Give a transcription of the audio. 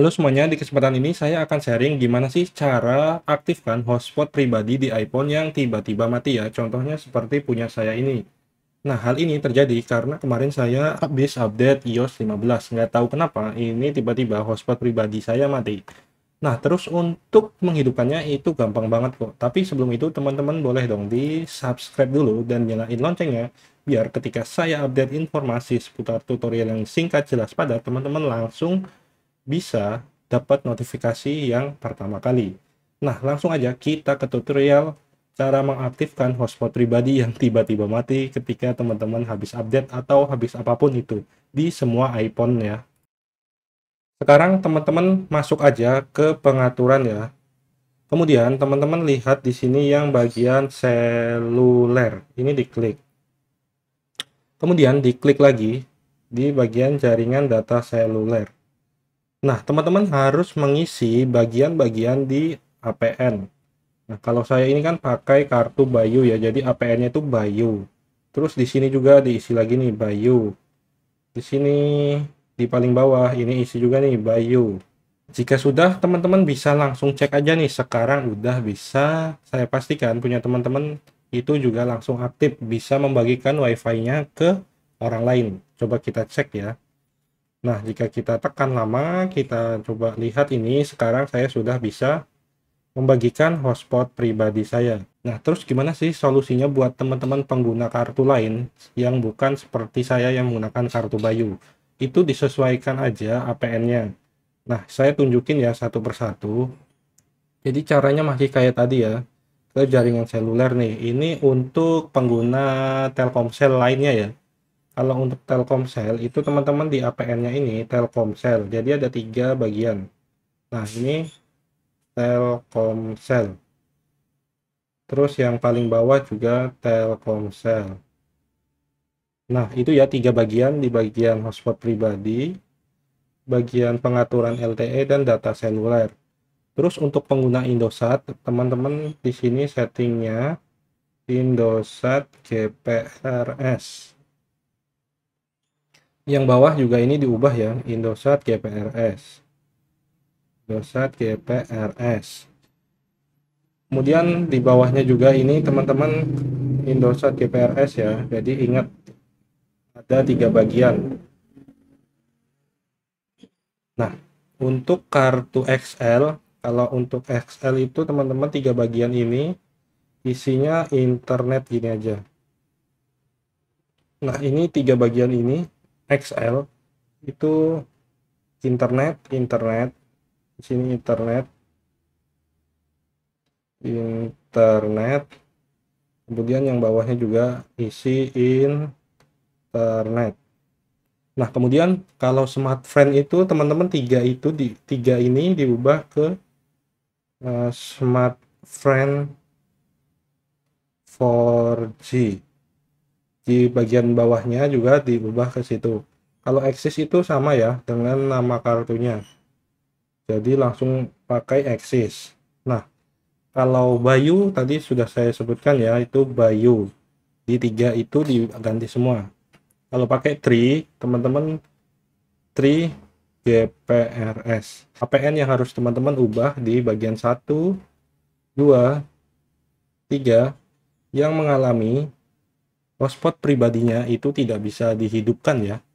Halo semuanya, di kesempatan ini saya akan sharing gimana sih cara aktifkan hotspot pribadi di iPhone yang tiba-tiba mati ya. Contohnya seperti punya saya ini. Nah, hal ini terjadi karena kemarin saya habis update iOS 15. Nggak tahu kenapa ini tiba-tiba hotspot pribadi saya mati. Nah, terus untuk menghidupkannya itu gampang banget kok. Tapi sebelum itu teman-teman boleh dong di-subscribe dulu dan nyalain loncengnya biar ketika saya update informasi seputar tutorial yang singkat jelas padat, teman-teman langsung bisa dapat notifikasi yang pertama kali. Nah, langsung aja kita ke tutorial cara mengaktifkan hotspot pribadi yang tiba-tiba mati ketika teman-teman habis update atau habis apapun itu di semua iPhone ya. Sekarang teman-teman masuk aja ke pengaturan ya. Kemudian teman-teman lihat di sini yang bagian seluler. Ini diklik. Kemudian diklik lagi di bagian jaringan data seluler. Nah, teman-teman harus mengisi bagian-bagian di APN. Nah, kalau saya ini kan pakai kartu Bayu ya, jadi APN-nya itu Bayu. Terus di sini juga diisi lagi nih Bayu. Di sini di paling bawah ini isi juga nih Bayu. Jika sudah teman-teman bisa langsung cek aja nih sekarang udah bisa saya pastikan punya teman-teman itu juga langsung aktif bisa membagikan wifi-nya ke orang lain. Coba kita cek ya. Nah, jika kita tekan lama, kita coba lihat ini sekarang saya sudah bisa membagikan hotspot pribadi saya. Nah, terus gimana sih solusinya buat teman-teman pengguna kartu lain yang bukan seperti saya yang menggunakan kartu Bayu? Itu disesuaikan aja APN-nya. Nah, saya tunjukin ya satu persatu. Jadi caranya masih kayak tadi ya. Ke jaringan seluler nih. Ini untuk pengguna Telkomsel lainnya ya kalau untuk Telkomsel itu teman-teman di APN-nya ini Telkomsel jadi ada tiga bagian nah ini Telkomsel terus yang paling bawah juga Telkomsel nah itu ya tiga bagian di bagian hotspot pribadi bagian pengaturan LTE dan data seluler terus untuk pengguna Indosat teman-teman di sini settingnya Indosat GPRS yang bawah juga ini diubah ya Indosat GPRS Indosat GPRS kemudian di bawahnya juga ini teman-teman Indosat GPRS ya jadi ingat ada tiga bagian nah untuk kartu XL kalau untuk XL itu teman-teman tiga bagian ini isinya internet gini aja nah ini tiga bagian ini XL itu internet internet di sini internet internet kemudian yang bawahnya juga isi internet nah kemudian kalau smart friend itu teman-teman tiga itu di tiga ini diubah ke uh, smart friend 4G di bagian bawahnya juga diubah ke situ kalau eksis itu sama ya dengan nama kartunya jadi langsung pakai eksis nah kalau Bayu tadi sudah saya sebutkan ya itu Bayu di tiga itu diganti semua kalau pakai tri teman-teman tri GPRS APN yang harus teman-teman ubah di bagian 1 2 3 yang mengalami hotspot pribadinya itu tidak bisa dihidupkan ya